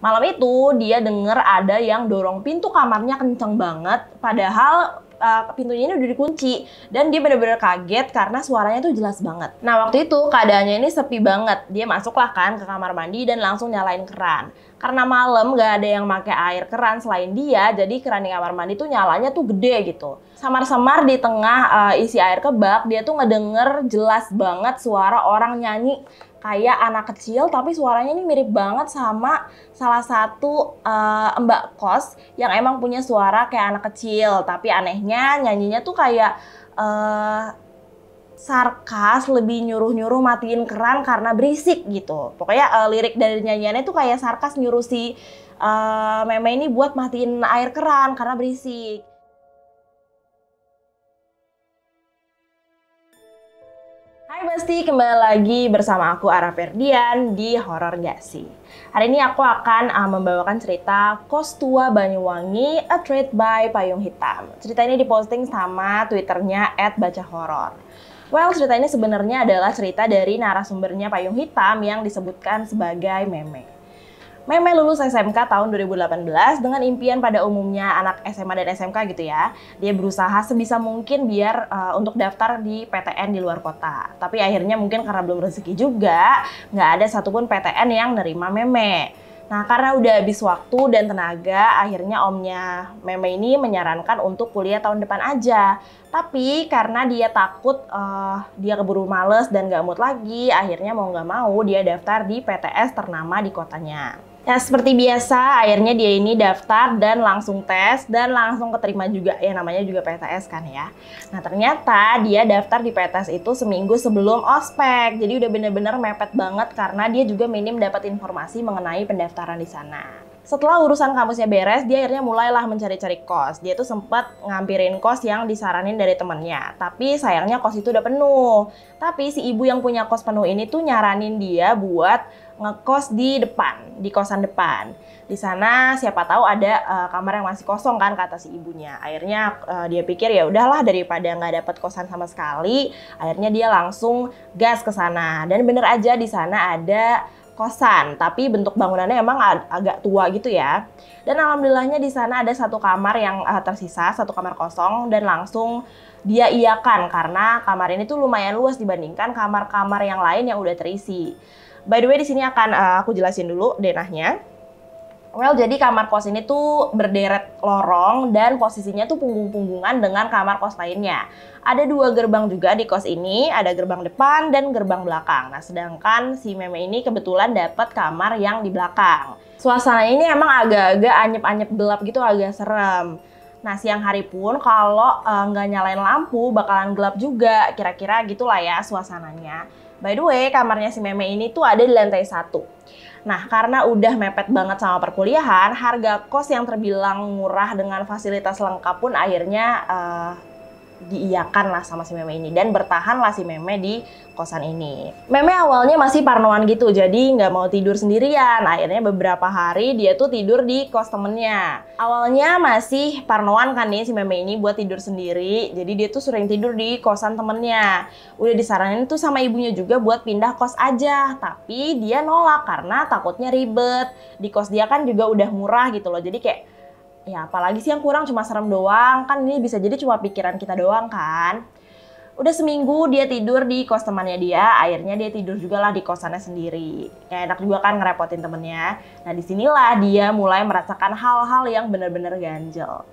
Malam itu dia denger ada yang dorong pintu kamarnya kenceng banget, padahal uh, pintunya ini udah dikunci dan dia bener-bener kaget karena suaranya tuh jelas banget. Nah waktu itu keadaannya ini sepi banget. Dia masuklah kan ke kamar mandi dan langsung nyalain keran. Karena malam gak ada yang pakai air keran selain dia, jadi keran di kamar mandi tuh nyalanya tuh gede gitu. Samar-samar di tengah uh, isi air kebak, dia tuh ngedenger jelas banget suara orang nyanyi kayak anak kecil tapi suaranya ini mirip banget sama salah satu uh, mbak kos yang emang punya suara kayak anak kecil tapi anehnya nyanyinya tuh kayak uh, sarkas lebih nyuruh-nyuruh matiin keran karena berisik gitu pokoknya uh, lirik dari nyanyiannya tuh kayak sarkas nyuruh si uh, meme ini buat matiin air keran karena berisik Hai Besti, kembali lagi bersama aku Ara Ferdian di Horor gak sih Hari ini aku akan uh, membawakan cerita kostua Banyuwangi, A Trade by Payung Hitam. Cerita ini diposting sama twitternya at Baca Horor. Well, cerita ini sebenarnya adalah cerita dari narasumbernya Payung Hitam yang disebutkan sebagai meme. Meme lulus SMK tahun 2018 dengan impian pada umumnya anak SMA dan SMK gitu ya. Dia berusaha sebisa mungkin biar uh, untuk daftar di PTN di luar kota. Tapi akhirnya mungkin karena belum rezeki juga, nggak ada satupun PTN yang nerima Meme. Nah, karena udah habis waktu dan tenaga, akhirnya omnya Meme ini menyarankan untuk kuliah tahun depan aja. Tapi karena dia takut uh, dia keburu males dan gak mood lagi, akhirnya mau gak mau dia daftar di PTS ternama di kotanya. Ya seperti biasa, akhirnya dia ini daftar dan langsung tes dan langsung keterima juga ya namanya juga PTS kan ya. Nah ternyata dia daftar di PTS itu seminggu sebelum ospek, jadi udah bener-bener mepet banget karena dia juga minim dapat informasi mengenai pendaftaran di sana. Setelah urusan kampusnya beres, dia akhirnya mulailah mencari-cari kos. Dia tuh sempat ngampirin kos yang disaranin dari temennya. Tapi sayangnya kos itu udah penuh. Tapi si ibu yang punya kos penuh ini tuh nyaranin dia buat ngekos di depan, di kosan depan. Di sana siapa tahu ada uh, kamar yang masih kosong kan kata si ibunya. Akhirnya uh, dia pikir ya udahlah daripada nggak dapat kosan sama sekali, akhirnya dia langsung gas ke sana. Dan bener aja di sana ada kosan, tapi bentuk bangunannya emang ag agak tua gitu ya. Dan alhamdulillahnya di sana ada satu kamar yang uh, tersisa, satu kamar kosong dan langsung dia iakan karena kamar ini tuh lumayan luas dibandingkan kamar-kamar yang lain yang udah terisi. By the way, di sini akan uh, aku jelasin dulu denahnya. Well, jadi kamar kos ini tuh berderet lorong dan posisinya tuh punggung-punggungan dengan kamar kos lainnya. Ada dua gerbang juga di kos ini, ada gerbang depan dan gerbang belakang. Nah, sedangkan si meme ini kebetulan dapat kamar yang di belakang. Suasana ini emang agak-agak anyep-anyep gelap gitu, agak serem. Nah, siang hari pun kalau eh, nggak uh, nyalain lampu bakalan gelap juga, kira-kira gitulah ya suasananya. By the way, kamarnya si Meme ini tuh ada di lantai satu. Nah, karena udah mepet banget sama perkuliahan, harga kos yang terbilang murah dengan fasilitas lengkap pun akhirnya uh, diiyakan lah sama si meme ini dan bertahan lah si meme di kosan ini. Meme awalnya masih parnoan gitu, jadi nggak mau tidur sendirian. Akhirnya beberapa hari dia tuh tidur di kos temennya. Awalnya masih parnoan kan nih si meme ini buat tidur sendiri, jadi dia tuh sering tidur di kosan temennya. Udah disaranin tuh sama ibunya juga buat pindah kos aja, tapi dia nolak karena takutnya ribet. Di kos dia kan juga udah murah gitu loh, jadi kayak Ya apalagi sih yang kurang cuma serem doang, kan ini bisa jadi cuma pikiran kita doang kan. Udah seminggu dia tidur di kos temannya dia, akhirnya dia tidur juga lah di kosannya sendiri. kayak enak juga kan ngerepotin temennya. Nah disinilah dia mulai merasakan hal-hal yang benar-benar ganjel.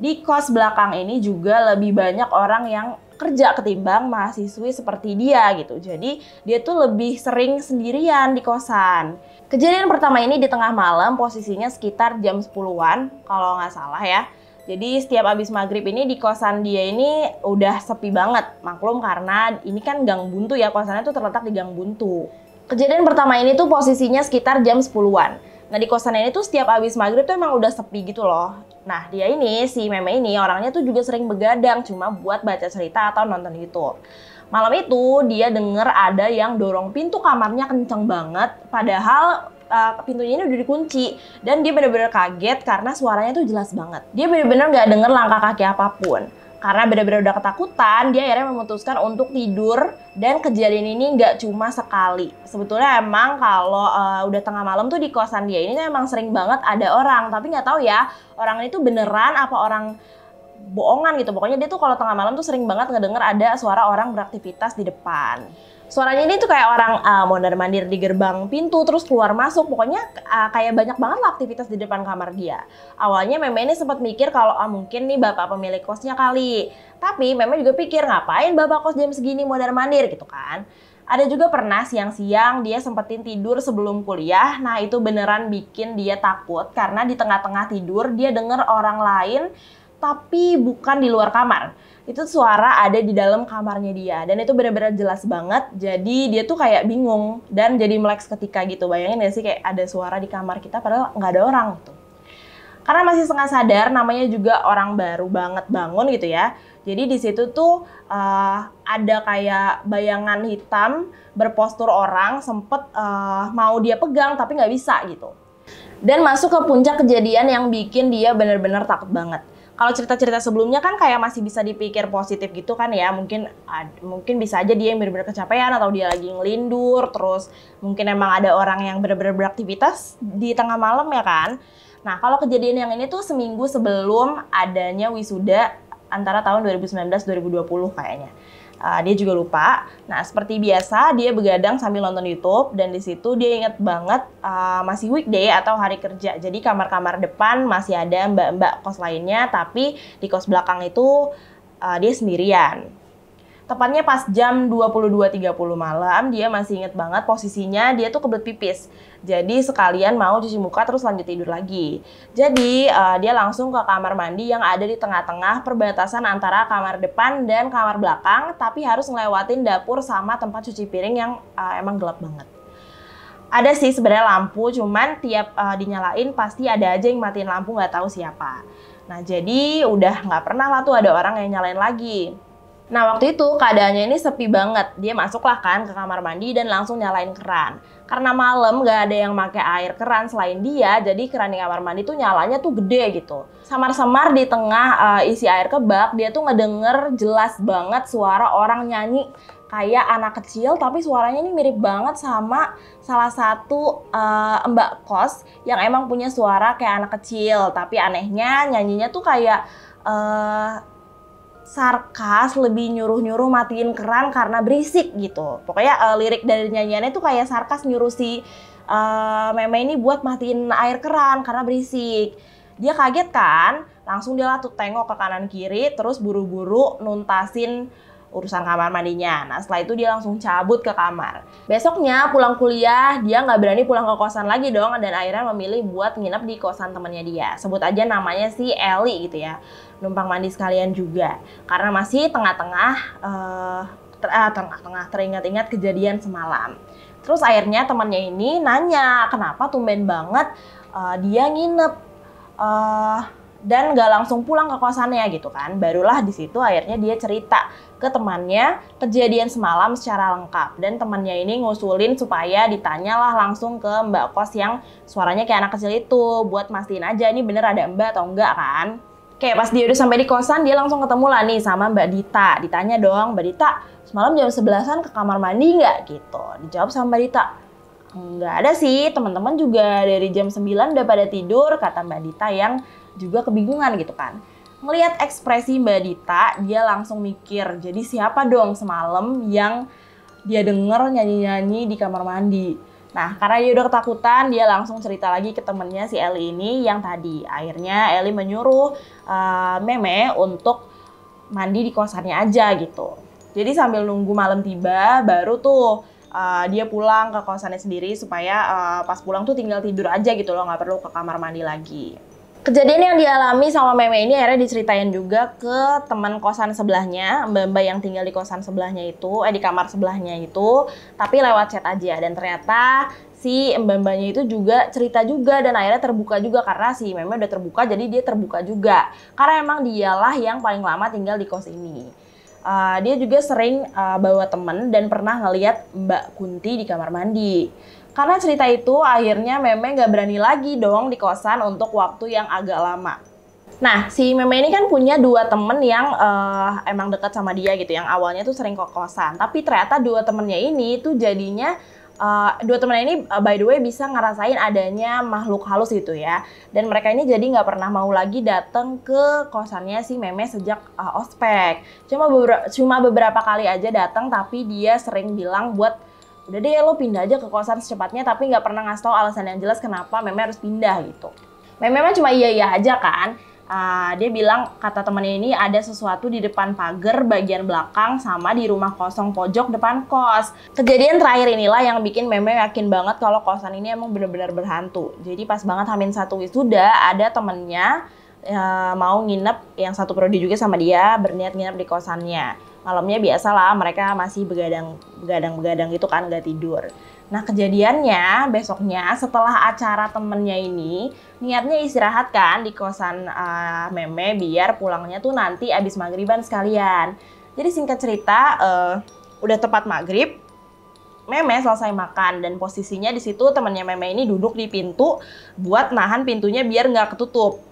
Di kos belakang ini juga lebih banyak orang yang kerja ketimbang mahasiswi seperti dia gitu. Jadi dia tuh lebih sering sendirian di kosan. Kejadian pertama ini di tengah malam, posisinya sekitar jam 10-an kalau nggak salah ya. Jadi setiap abis maghrib ini di kosan dia ini udah sepi banget. Maklum karena ini kan gang buntu ya, kosannya tuh terletak di gang buntu. Kejadian pertama ini tuh posisinya sekitar jam 10-an. Nah di kosan ini tuh setiap abis maghrib tuh emang udah sepi gitu loh. Nah, dia ini, si meme ini, orangnya tuh juga sering begadang cuma buat baca cerita atau nonton YouTube. Malam itu, dia denger ada yang dorong pintu kamarnya kenceng banget, padahal uh, pintunya ini udah dikunci. Dan dia bener-bener kaget karena suaranya tuh jelas banget. Dia bener-bener nggak denger langkah kaki apapun karena benar-benar udah ketakutan, dia akhirnya memutuskan untuk tidur dan kejadian ini nggak cuma sekali. Sebetulnya emang kalau uh, udah tengah malam tuh di kosan dia ini emang sering banget ada orang, tapi nggak tahu ya orang itu beneran apa orang bohongan gitu. Pokoknya dia tuh kalau tengah malam tuh sering banget ngedenger ada suara orang beraktivitas di depan suaranya ini tuh kayak orang uh, eh, mondar mandir di gerbang pintu terus keluar masuk pokoknya uh, kayak banyak banget lah aktivitas di depan kamar dia awalnya meme ini sempat mikir kalau ah, mungkin nih bapak pemilik kosnya kali tapi meme juga pikir ngapain bapak kos jam segini mondar mandir gitu kan ada juga pernah siang-siang dia sempetin tidur sebelum kuliah. Nah, itu beneran bikin dia takut karena di tengah-tengah tidur dia denger orang lain tapi bukan di luar kamar. Itu suara ada di dalam kamarnya dia dan itu benar-benar jelas banget. Jadi dia tuh kayak bingung dan jadi melek ketika gitu. Bayangin ya sih kayak ada suara di kamar kita padahal nggak ada orang tuh. Gitu. Karena masih setengah sadar, namanya juga orang baru banget bangun gitu ya. Jadi di situ tuh uh, ada kayak bayangan hitam berpostur orang sempet uh, mau dia pegang tapi nggak bisa gitu. Dan masuk ke puncak kejadian yang bikin dia benar-benar takut banget kalau cerita-cerita sebelumnya kan kayak masih bisa dipikir positif gitu kan ya mungkin mungkin bisa aja dia yang benar-benar kecapean atau dia lagi ngelindur terus mungkin emang ada orang yang benar-benar beraktivitas di tengah malam ya kan nah kalau kejadian yang ini tuh seminggu sebelum adanya wisuda antara tahun 2019-2020 kayaknya Uh, dia juga lupa. Nah, seperti biasa dia begadang sambil nonton YouTube dan di situ dia inget banget uh, masih weekday atau hari kerja. Jadi kamar-kamar depan masih ada mbak-mbak kos lainnya, tapi di kos belakang itu uh, dia sendirian. Tepatnya pas jam 22.30 malam, dia masih inget banget posisinya dia tuh kebelet pipis. Jadi sekalian mau cuci muka terus lanjut tidur lagi. Jadi uh, dia langsung ke kamar mandi yang ada di tengah-tengah perbatasan antara kamar depan dan kamar belakang, tapi harus ngelewatin dapur sama tempat cuci piring yang uh, emang gelap banget ada sih sebenarnya lampu, cuman tiap uh, dinyalain pasti ada aja yang matiin lampu nggak tahu siapa. Nah jadi udah nggak pernah lah tuh ada orang yang nyalain lagi. Nah waktu itu keadaannya ini sepi banget. Dia masuklah kan ke kamar mandi dan langsung nyalain keran. Karena malam gak ada yang pakai air keran selain dia, jadi keran di kamar mandi tuh nyalanya tuh gede gitu. Samar-samar di tengah uh, isi air kebak, dia tuh ngedenger jelas banget suara orang nyanyi kayak anak kecil tapi suaranya ini mirip banget sama salah satu uh, mbak kos yang emang punya suara kayak anak kecil tapi anehnya nyanyinya tuh kayak uh, sarkas lebih nyuruh-nyuruh matiin keran karena berisik gitu. Pokoknya uh, lirik dari nyanyiannya itu kayak sarkas nyuruh si uh, meme ini buat matiin air keran karena berisik. Dia kaget kan, langsung dia tuh tengok ke kanan kiri terus buru-buru nuntasin urusan kamar mandinya. Nah setelah itu dia langsung cabut ke kamar. Besoknya pulang kuliah dia nggak berani pulang ke kosan lagi dong dan akhirnya memilih buat nginep di kosan temannya dia. Sebut aja namanya si Eli gitu ya. Numpang mandi sekalian juga. Karena masih tengah-tengah eh, ah, tengah-tengah teringat-ingat kejadian semalam. Terus akhirnya temannya ini nanya kenapa tumben banget uh, dia nginep. Uh, dan gak langsung pulang ke kosannya gitu kan. Barulah di situ akhirnya dia cerita ke temannya kejadian semalam secara lengkap dan temannya ini ngusulin supaya ditanyalah langsung ke mbak kos yang suaranya kayak anak kecil itu buat mastiin aja ini bener ada mbak atau enggak kan kayak pas dia udah sampai di kosan dia langsung ketemu lah nih sama Mbak Dita ditanya dong Mbak Dita semalam jam sebelasan ke kamar mandi nggak gitu dijawab sama Mbak Dita nggak ada sih teman-teman juga dari jam 9 udah pada tidur kata Mbak Dita yang juga kebingungan gitu kan Melihat ekspresi Mbak Dita, dia langsung mikir, jadi siapa dong semalam yang dia denger nyanyi-nyanyi di kamar mandi. Nah, karena dia udah ketakutan, dia langsung cerita lagi ke temennya si Eli ini yang tadi. Akhirnya Eli menyuruh uh, Meme untuk mandi di kosannya aja gitu. Jadi sambil nunggu malam tiba, baru tuh uh, dia pulang ke kosannya sendiri supaya uh, pas pulang tuh tinggal tidur aja gitu loh, nggak perlu ke kamar mandi lagi. Kejadian yang dialami sama meme ini akhirnya diceritain juga ke teman kosan sebelahnya, mbak-mbak yang tinggal di kosan sebelahnya itu, eh di kamar sebelahnya itu, tapi lewat chat aja. Dan ternyata si mbak-mbaknya itu juga cerita juga dan akhirnya terbuka juga karena si meme udah terbuka jadi dia terbuka juga. Karena emang dialah yang paling lama tinggal di kos ini. Uh, dia juga sering uh, bawa temen dan pernah ngeliat Mbak Kunti di kamar mandi. Karena cerita itu akhirnya Meme gak berani lagi dong di kosan untuk waktu yang agak lama. Nah, si Meme ini kan punya dua temen yang uh, emang deket sama dia gitu, yang awalnya tuh sering ke kosan. Tapi ternyata dua temennya ini tuh jadinya Uh, dua temennya ini uh, by the way bisa ngerasain adanya makhluk halus gitu ya dan mereka ini jadi nggak pernah mau lagi datang ke kosannya si meme sejak uh, ospek cuma beberapa, cuma beberapa kali aja datang tapi dia sering bilang buat udah deh lo pindah aja ke kosan secepatnya tapi nggak pernah ngasih tau alasan yang jelas kenapa Meme harus pindah gitu. Meme memang cuma iya-iya aja kan. Uh, dia bilang kata temennya ini ada sesuatu di depan pagar bagian belakang sama di rumah kosong pojok depan kos. Kejadian terakhir inilah yang bikin Meme yakin banget kalau kosan ini emang bener-bener berhantu. Jadi pas banget Hamin satu wisuda ada temennya uh, mau nginep yang satu prodi juga sama dia berniat nginep di kosannya malamnya biasalah mereka masih begadang begadang begadang gitu kan nggak tidur nah kejadiannya besoknya setelah acara temennya ini niatnya istirahat kan di kosan uh, meme biar pulangnya tuh nanti abis maghriban sekalian jadi singkat cerita uh, udah tepat maghrib Meme selesai makan dan posisinya di situ temennya Meme ini duduk di pintu buat nahan pintunya biar nggak ketutup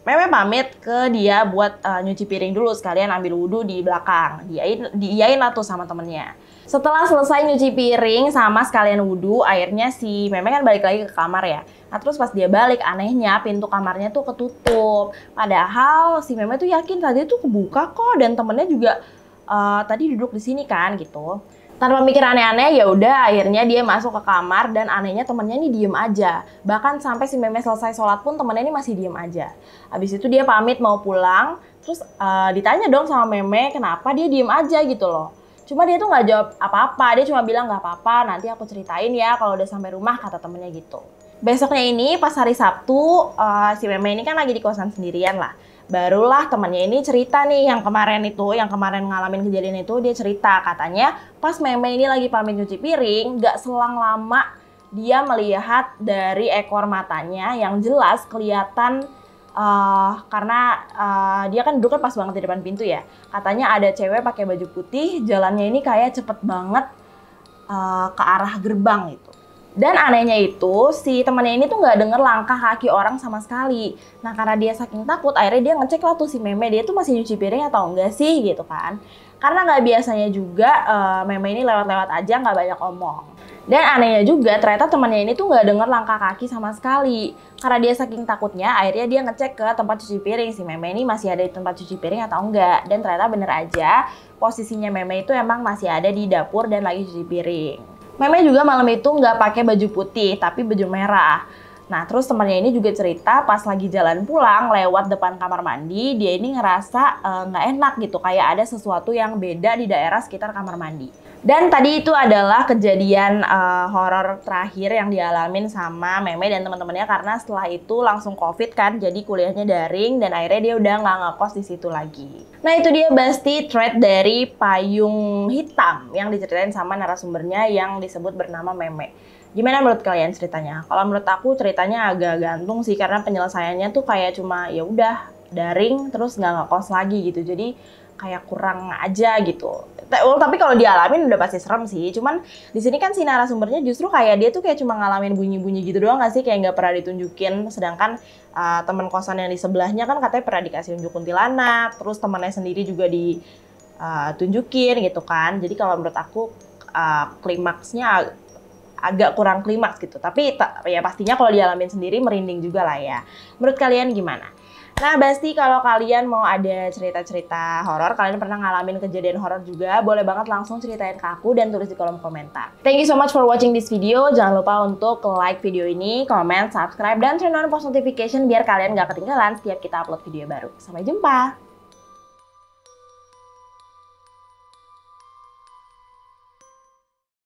Meme pamit ke dia buat uh, nyuci piring dulu sekalian ambil wudhu di belakang. Diain diain lah tuh sama temennya. Setelah selesai nyuci piring sama sekalian wudhu, akhirnya si Meme kan balik lagi ke kamar ya. Nah terus pas dia balik, anehnya pintu kamarnya tuh ketutup. Padahal si Meme tuh yakin tadi tuh kebuka kok dan temennya juga uh, tadi duduk di sini kan gitu tanpa mikir aneh-aneh ya udah akhirnya dia masuk ke kamar dan anehnya temennya ini diem aja bahkan sampai si meme selesai sholat pun temennya ini masih diem aja abis itu dia pamit mau pulang terus uh, ditanya dong sama meme kenapa dia diem aja gitu loh cuma dia tuh nggak jawab apa-apa dia cuma bilang nggak apa-apa nanti aku ceritain ya kalau udah sampai rumah kata temennya gitu besoknya ini pas hari Sabtu uh, si meme ini kan lagi di kosan sendirian lah barulah temannya ini cerita nih yang kemarin itu yang kemarin ngalamin kejadian itu dia cerita katanya pas meme ini lagi pamit cuci piring gak selang lama dia melihat dari ekor matanya yang jelas kelihatan uh, karena uh, dia kan duduk kan pas banget di depan pintu ya katanya ada cewek pakai baju putih jalannya ini kayak cepet banget uh, ke arah gerbang itu. Dan anehnya itu si temannya ini tuh nggak denger langkah kaki orang sama sekali. Nah karena dia saking takut, akhirnya dia ngecek lah tuh si meme dia tuh masih nyuci piring atau enggak sih gitu kan. Karena nggak biasanya juga uh, meme ini lewat-lewat aja nggak banyak omong. Dan anehnya juga ternyata temannya ini tuh nggak denger langkah kaki sama sekali. Karena dia saking takutnya, akhirnya dia ngecek ke tempat cuci piring si meme ini masih ada di tempat cuci piring atau enggak. Dan ternyata bener aja posisinya meme itu emang masih ada di dapur dan lagi cuci piring. Meme juga malam itu nggak pakai baju putih tapi baju merah. Nah, terus temannya ini juga cerita pas lagi jalan pulang lewat depan kamar mandi, dia ini ngerasa eh, nggak uh, enak gitu, kayak ada sesuatu yang beda di daerah sekitar kamar mandi. Dan tadi itu adalah kejadian uh, horor terakhir yang dialamin sama Meme dan teman-temannya karena setelah itu langsung COVID kan, jadi kuliahnya daring dan akhirnya dia udah nggak ngekos di situ lagi. Nah itu dia Basti thread dari payung hitam yang diceritain sama narasumbernya yang disebut bernama Meme. Gimana menurut kalian ceritanya? Kalau menurut aku ceritanya agak gantung sih karena penyelesaiannya tuh kayak cuma ya udah daring terus nggak ngekos lagi gitu. Jadi kayak kurang aja gitu. Well, tapi kalau dialami udah pasti serem sih. Cuman di sini kan si narasumbernya justru kayak dia tuh kayak cuma ngalamin bunyi-bunyi gitu doang gak sih? Kayak nggak pernah ditunjukin. Sedangkan uh, teman kosan yang di sebelahnya kan katanya pernah dikasih unjuk kuntilanak. Terus temannya sendiri juga ditunjukin ah, uh, gitu kan. Jadi kalau menurut aku uh, klimaksnya agak kurang klimaks gitu. Tapi ya pastinya kalau dialamin sendiri merinding juga lah ya. Menurut kalian gimana? Nah, Basti kalau kalian mau ada cerita-cerita horor, kalian pernah ngalamin kejadian horor juga, boleh banget langsung ceritain ke aku dan tulis di kolom komentar. Thank you so much for watching this video. Jangan lupa untuk like video ini, comment, subscribe, dan turn on post notification biar kalian gak ketinggalan setiap kita upload video baru. Sampai jumpa!